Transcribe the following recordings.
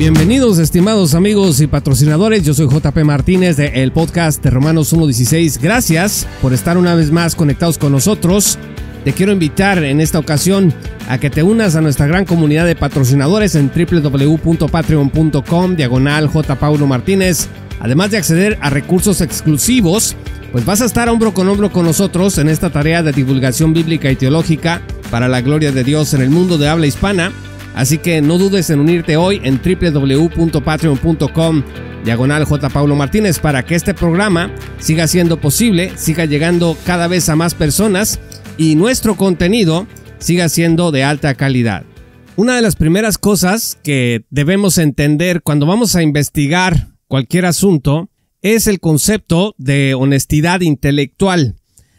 Bienvenidos estimados amigos y patrocinadores, yo soy JP Martínez de el podcast de Romanos 1.16, gracias por estar una vez más conectados con nosotros. Te quiero invitar en esta ocasión a que te unas a nuestra gran comunidad de patrocinadores en www.patreon.com diagonal Paulo Martínez, además de acceder a recursos exclusivos pues vas a estar hombro con hombro con nosotros en esta tarea de divulgación bíblica y teológica para la gloria de Dios en el mundo de habla hispana. Así que no dudes en unirte hoy en www.patreon.com diagonal J. Pablo Martínez para que este programa siga siendo posible, siga llegando cada vez a más personas y nuestro contenido siga siendo de alta calidad. Una de las primeras cosas que debemos entender cuando vamos a investigar cualquier asunto es el concepto de honestidad intelectual.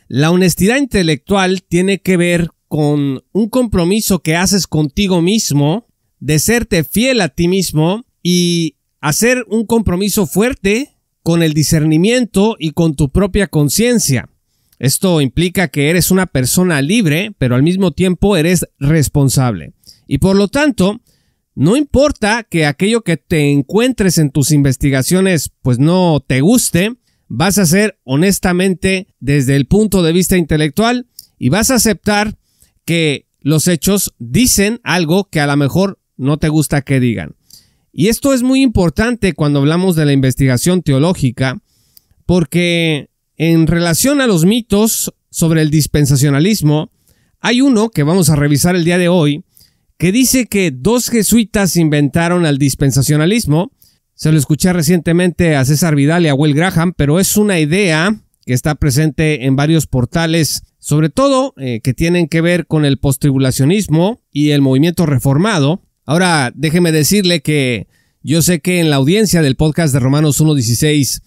La honestidad intelectual tiene que ver con un compromiso que haces contigo mismo, de serte fiel a ti mismo y hacer un compromiso fuerte con el discernimiento y con tu propia conciencia. Esto implica que eres una persona libre, pero al mismo tiempo eres responsable. Y por lo tanto, no importa que aquello que te encuentres en tus investigaciones pues no te guste, vas a ser honestamente desde el punto de vista intelectual y vas a aceptar que los hechos dicen algo que a lo mejor no te gusta que digan. Y esto es muy importante cuando hablamos de la investigación teológica, porque en relación a los mitos sobre el dispensacionalismo, hay uno que vamos a revisar el día de hoy, que dice que dos jesuitas inventaron el dispensacionalismo. Se lo escuché recientemente a César Vidal y a Will Graham, pero es una idea que está presente en varios portales sobre todo eh, que tienen que ver con el postribulacionismo y el movimiento reformado. Ahora, déjeme decirle que yo sé que en la audiencia del podcast de Romanos 1.16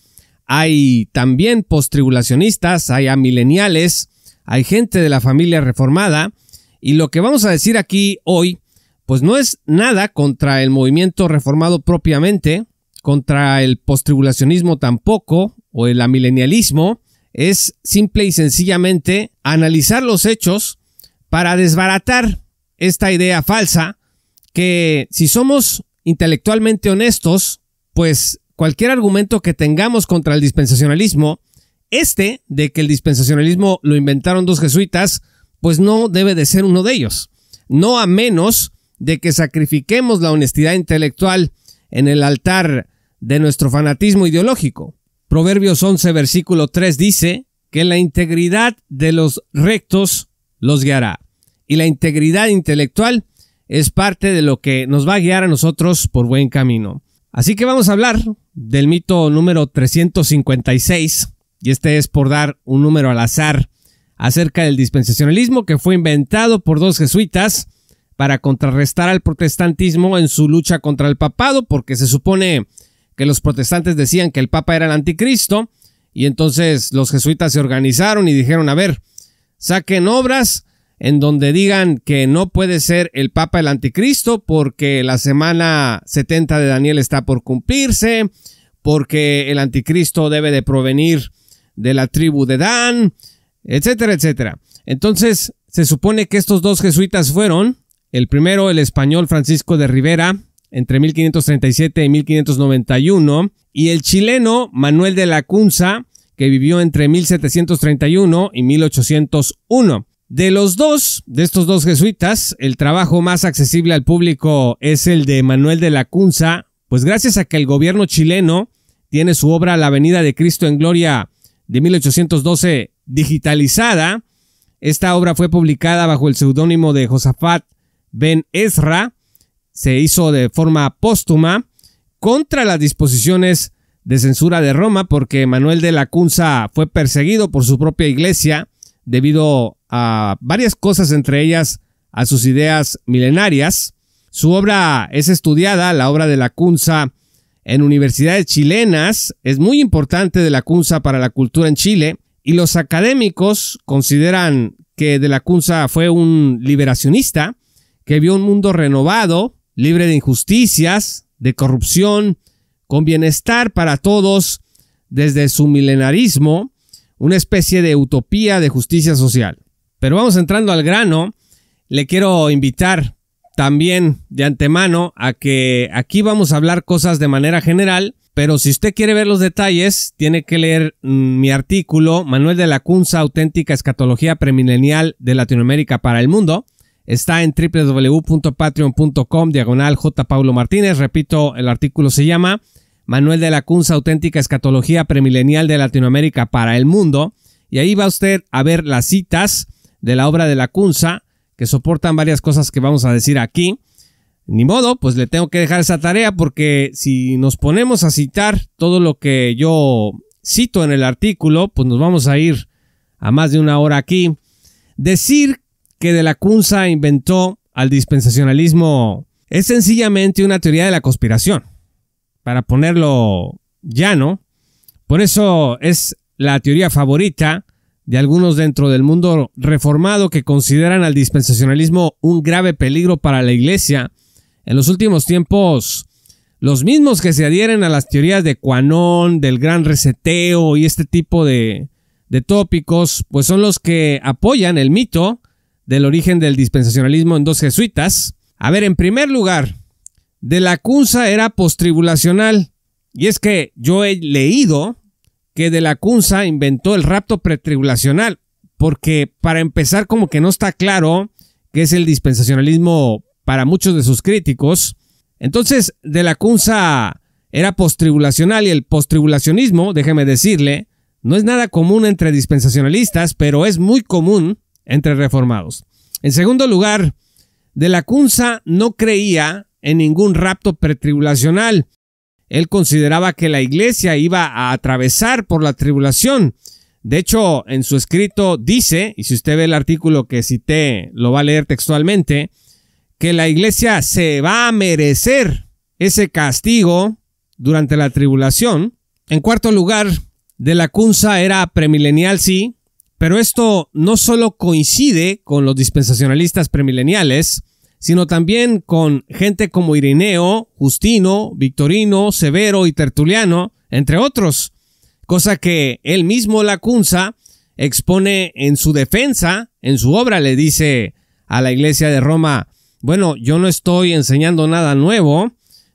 hay también postribulacionistas, hay amileniales, hay gente de la familia reformada, y lo que vamos a decir aquí hoy, pues no es nada contra el movimiento reformado propiamente, contra el postribulacionismo tampoco, o el amilenialismo, es simple y sencillamente analizar los hechos para desbaratar esta idea falsa que si somos intelectualmente honestos, pues cualquier argumento que tengamos contra el dispensacionalismo, este de que el dispensacionalismo lo inventaron dos jesuitas, pues no debe de ser uno de ellos. No a menos de que sacrifiquemos la honestidad intelectual en el altar de nuestro fanatismo ideológico. Proverbios 11, versículo 3 dice que la integridad de los rectos los guiará. Y la integridad intelectual es parte de lo que nos va a guiar a nosotros por buen camino. Así que vamos a hablar del mito número 356, y este es por dar un número al azar acerca del dispensacionalismo que fue inventado por dos jesuitas para contrarrestar al protestantismo en su lucha contra el papado, porque se supone que los protestantes decían que el Papa era el anticristo, y entonces los jesuitas se organizaron y dijeron, a ver, saquen obras en donde digan que no puede ser el Papa el anticristo porque la semana 70 de Daniel está por cumplirse, porque el anticristo debe de provenir de la tribu de Dan, etcétera, etcétera. Entonces, se supone que estos dos jesuitas fueron, el primero el español Francisco de Rivera, entre 1537 y 1591, y el chileno Manuel de la Cunza, que vivió entre 1731 y 1801. De los dos, de estos dos jesuitas, el trabajo más accesible al público es el de Manuel de la Cunza, pues gracias a que el gobierno chileno tiene su obra La Venida de Cristo en Gloria de 1812 digitalizada, esta obra fue publicada bajo el seudónimo de Josafat Ben Ezra se hizo de forma póstuma contra las disposiciones de censura de Roma porque Manuel de la Cunza fue perseguido por su propia iglesia debido a varias cosas, entre ellas a sus ideas milenarias. Su obra es estudiada, la obra de la Cunza, en universidades chilenas, es muy importante de la Cunza para la cultura en Chile, y los académicos consideran que de la Cunza fue un liberacionista que vio un mundo renovado libre de injusticias, de corrupción, con bienestar para todos desde su milenarismo, una especie de utopía de justicia social. Pero vamos entrando al grano, le quiero invitar también de antemano a que aquí vamos a hablar cosas de manera general, pero si usted quiere ver los detalles, tiene que leer mm, mi artículo Manuel de la Cunza, auténtica escatología premilenial de Latinoamérica para el mundo, está en www.patreon.com diagonal J. Paulo Martínez. Repito, el artículo se llama Manuel de la Cunza, auténtica escatología premilenial de Latinoamérica para el mundo. Y ahí va usted a ver las citas de la obra de la Cunza, que soportan varias cosas que vamos a decir aquí. Ni modo, pues le tengo que dejar esa tarea porque si nos ponemos a citar todo lo que yo cito en el artículo, pues nos vamos a ir a más de una hora aquí. Decir que de la cunza inventó al dispensacionalismo es sencillamente una teoría de la conspiración. Para ponerlo llano, por eso es la teoría favorita de algunos dentro del mundo reformado que consideran al dispensacionalismo un grave peligro para la Iglesia. En los últimos tiempos, los mismos que se adhieren a las teorías de cuanón del gran reseteo y este tipo de, de tópicos, pues son los que apoyan el mito del origen del dispensacionalismo en dos jesuitas. A ver, en primer lugar, de la Cunza era postribulacional. Y es que yo he leído que de la Cunza inventó el rapto pretribulacional, porque para empezar como que no está claro qué es el dispensacionalismo para muchos de sus críticos. Entonces, de la Cunza era postribulacional y el postribulacionismo, déjeme decirle, no es nada común entre dispensacionalistas, pero es muy común entre reformados. En segundo lugar, de la Cunza no creía en ningún rapto pretribulacional. Él consideraba que la iglesia iba a atravesar por la tribulación. De hecho, en su escrito dice, y si usted ve el artículo que cité, lo va a leer textualmente, que la iglesia se va a merecer ese castigo durante la tribulación. En cuarto lugar, de la Cunza era premilenial, sí, pero esto no solo coincide con los dispensacionalistas premileniales, sino también con gente como Ireneo, Justino, Victorino, Severo y Tertuliano, entre otros, cosa que él mismo Lacunza expone en su defensa, en su obra le dice a la iglesia de Roma, bueno, yo no estoy enseñando nada nuevo,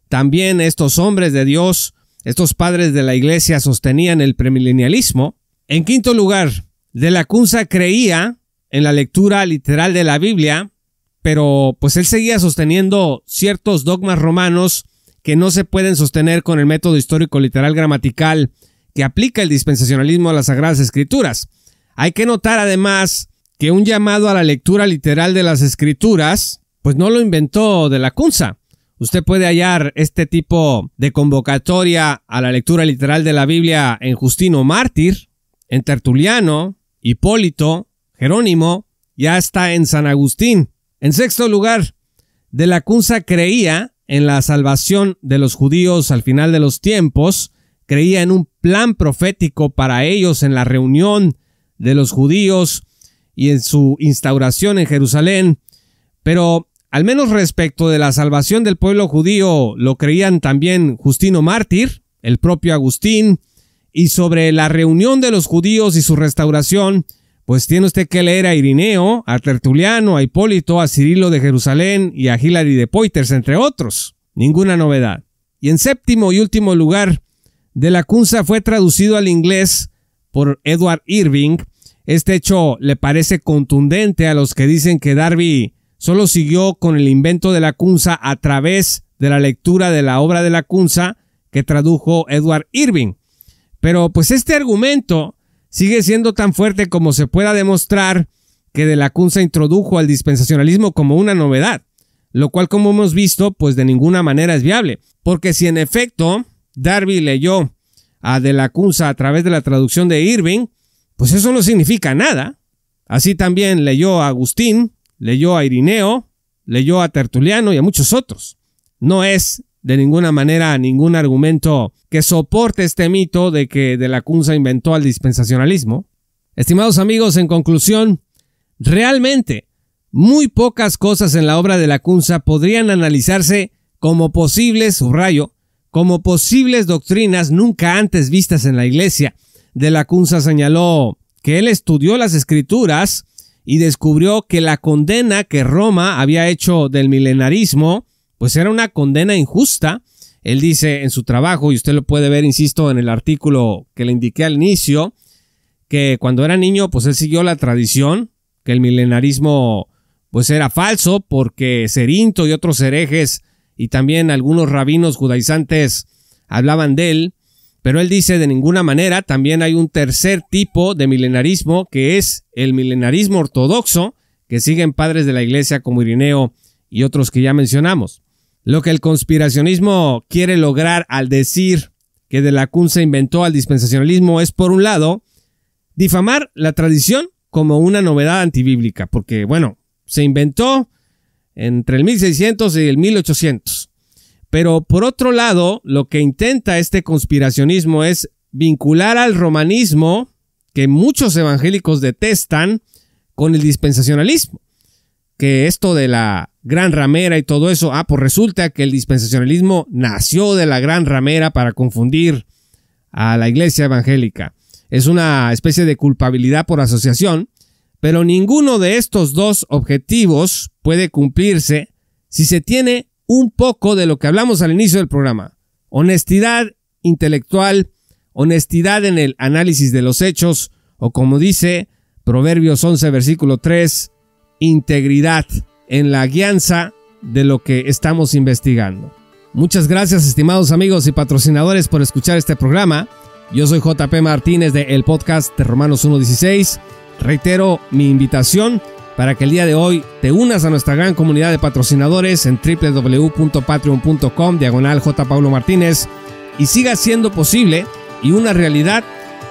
también estos hombres de Dios, estos padres de la iglesia sostenían el premilenialismo. En quinto lugar, de la cunza creía en la lectura literal de la Biblia, pero pues él seguía sosteniendo ciertos dogmas romanos que no se pueden sostener con el método histórico literal gramatical que aplica el dispensacionalismo a las Sagradas Escrituras. Hay que notar además que un llamado a la lectura literal de las Escrituras, pues no lo inventó de la cunza Usted puede hallar este tipo de convocatoria a la lectura literal de la Biblia en Justino Mártir, en Tertuliano, Hipólito, Jerónimo, ya está en San Agustín. En sexto lugar, de la Cunza creía en la salvación de los judíos al final de los tiempos, creía en un plan profético para ellos en la reunión de los judíos y en su instauración en Jerusalén, pero al menos respecto de la salvación del pueblo judío lo creían también Justino Mártir, el propio Agustín, y sobre la reunión de los judíos y su restauración, pues tiene usted que leer a Irineo, a Tertuliano, a Hipólito, a Cirilo de Jerusalén y a Hilary de Poiters, entre otros. Ninguna novedad. Y en séptimo y último lugar, De la Cunza fue traducido al inglés por Edward Irving. Este hecho le parece contundente a los que dicen que Darby solo siguió con el invento de la Cunza a través de la lectura de la obra de la Cunza que tradujo Edward Irving. Pero pues este argumento sigue siendo tan fuerte como se pueda demostrar que de la Cunza introdujo al dispensacionalismo como una novedad, lo cual como hemos visto pues de ninguna manera es viable, porque si en efecto Darby leyó a de la Cunza a través de la traducción de Irving, pues eso no significa nada. Así también leyó a Agustín, leyó a Irineo, leyó a Tertuliano y a muchos otros. No es de ninguna manera ningún argumento que soporte este mito de que de la cunza inventó al dispensacionalismo. Estimados amigos, en conclusión, realmente muy pocas cosas en la obra de la cunza podrían analizarse como posibles, subrayo, como posibles doctrinas nunca antes vistas en la iglesia. De la cunza señaló que él estudió las escrituras y descubrió que la condena que Roma había hecho del milenarismo pues era una condena injusta. Él dice en su trabajo, y usted lo puede ver, insisto, en el artículo que le indiqué al inicio, que cuando era niño, pues él siguió la tradición, que el milenarismo, pues era falso, porque Serinto y otros herejes, y también algunos rabinos judaizantes, hablaban de él, pero él dice de ninguna manera, también hay un tercer tipo de milenarismo, que es el milenarismo ortodoxo, que siguen padres de la iglesia como Irineo y otros que ya mencionamos. Lo que el conspiracionismo quiere lograr al decir que de la Kun se inventó al dispensacionalismo es, por un lado, difamar la tradición como una novedad antibíblica, porque, bueno, se inventó entre el 1600 y el 1800. Pero, por otro lado, lo que intenta este conspiracionismo es vincular al romanismo, que muchos evangélicos detestan, con el dispensacionalismo, que esto de la gran ramera y todo eso. Ah, pues resulta que el dispensacionalismo nació de la gran ramera para confundir a la iglesia evangélica. Es una especie de culpabilidad por asociación, pero ninguno de estos dos objetivos puede cumplirse si se tiene un poco de lo que hablamos al inicio del programa. Honestidad intelectual, honestidad en el análisis de los hechos, o como dice Proverbios 11, versículo 3, integridad en la guianza de lo que estamos investigando. Muchas gracias estimados amigos y patrocinadores por escuchar este programa. Yo soy JP Martínez de el podcast de Romanos 1.16. Reitero mi invitación para que el día de hoy te unas a nuestra gran comunidad de patrocinadores en www.patreon.com diagonal Martínez y siga siendo posible y una realidad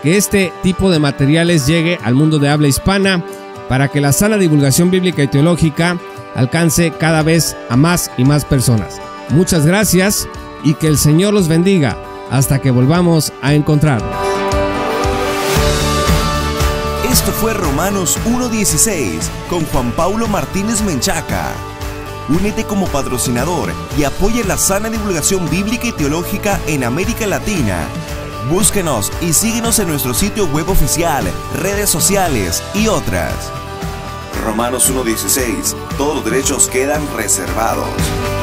que este tipo de materiales llegue al mundo de habla hispana para que la sala de divulgación bíblica y teológica alcance cada vez a más y más personas. Muchas gracias y que el Señor los bendiga hasta que volvamos a encontrarnos. Esto fue Romanos 1.16 con Juan Pablo Martínez Menchaca. Únete como patrocinador y apoya la sana divulgación bíblica y teológica en América Latina. Búsquenos y síguenos en nuestro sitio web oficial, redes sociales y otras. Romanos 1.16. Todos los derechos quedan reservados.